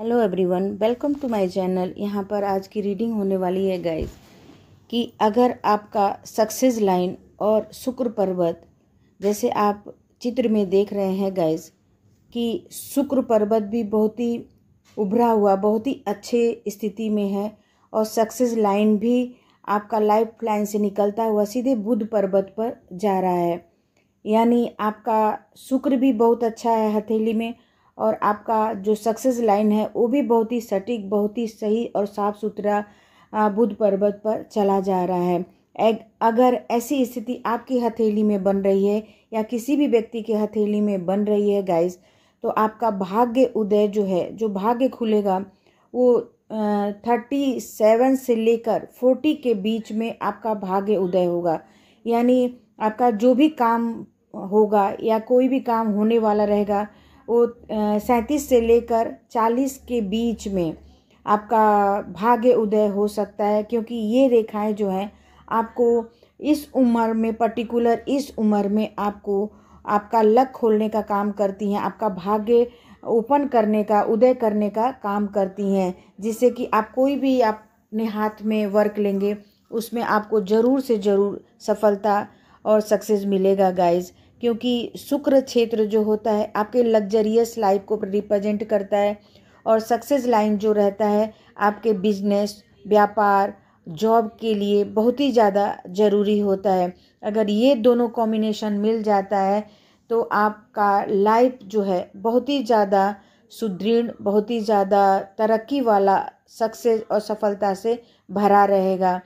hello everyone welcome to my channel यहाँ पर आज की रीडिंग होने वाली है गाइस कि अगर आपका सक्सेस लाइन और शुक्र पर्वत जैसे आप चित्र में देख रहे हैं गाइस कि शुक्र पर्वत भी बहुत ही उभरा हुआ बहुत ही अच्छे स्थिति में है और सक्सेस लाइन भी आपका लाइफ लाइन से निकलता हुआ सीधे बुध पर्वत पर जा रहा है यानी आपका शुक्र भी बहुत अच्छा है हथेली में और आपका जो सक्सेस लाइन है वो भी बहुत ही सटीक बहुत ही सही और साफ सुथरा बुद्ध पर्वत पर चला जा रहा है अगर ऐसी स्थिति आपकी हथेली में बन रही है या किसी भी व्यक्ति की हथेली में बन रही है गाइस तो आपका भाग्य उदय जो है जो भाग्य खुलेगा वो थर्टी सेवन से लेकर फोर्टी के बीच में आपका भाग्य उदय होगा यानी आपका जो भी काम होगा या कोई भी काम होने वाला रहेगा वो सैंतीस से लेकर चालीस के बीच में आपका भाग्य उदय हो सकता है क्योंकि ये रेखाएं जो हैं आपको इस उम्र में पर्टिकुलर इस उम्र में आपको आपका लक खोलने का काम करती हैं आपका भाग्य ओपन करने का उदय करने का काम करती हैं जिससे कि आप कोई भी अपने हाथ में वर्क लेंगे उसमें आपको ज़रूर से ज़रूर सफलता और सक्सेस मिलेगा गाइज़ क्योंकि शुक्र क्षेत्र जो होता है आपके लग्जरियस लाइफ को रिप्रेजेंट करता है और सक्सेस लाइन जो रहता है आपके बिजनेस व्यापार जॉब के लिए बहुत ही ज़्यादा ज़रूरी होता है अगर ये दोनों कॉम्बिनेशन मिल जाता है तो आपका लाइफ जो है बहुत ही ज़्यादा सुदृढ़ बहुत ही ज़्यादा तरक्की वाला सक्सेस और सफलता से भरा रहेगा